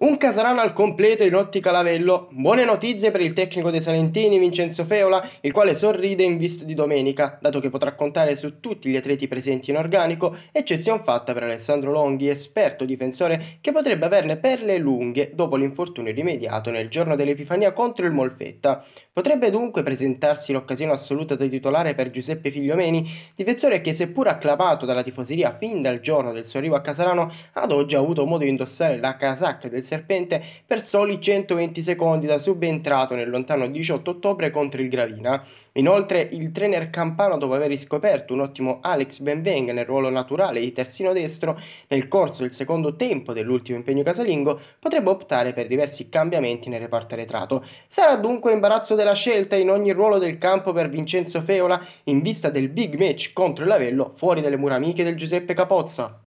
Un Casarano al completo in ottica Lavello. Buone notizie per il tecnico dei Salentini Vincenzo Feola, il quale sorride in vista di domenica, dato che potrà contare su tutti gli atleti presenti in organico, eccezione fatta per Alessandro Longhi, esperto difensore che potrebbe averne per le lunghe dopo l'infortunio rimediato nel giorno dell'Epifania contro il Molfetta. Potrebbe dunque presentarsi l'occasione assoluta da titolare per Giuseppe Figliomeni, difensore che seppur acclamato dalla tifoseria fin dal giorno del suo arrivo a Casarano, ad oggi ha avuto modo di indossare la casacca del serpente per soli 120 secondi da subentrato nel lontano 18 ottobre contro il Gravina. Inoltre il trainer Campano dopo aver riscoperto un ottimo Alex Benvenga nel ruolo naturale di terzino destro nel corso del secondo tempo dell'ultimo impegno casalingo potrebbe optare per diversi cambiamenti nel reparto arretrato. Sarà dunque imbarazzo della scelta in ogni ruolo del campo per Vincenzo Feola in vista del big match contro il Lavello fuori dalle mura amiche del Giuseppe Capozza.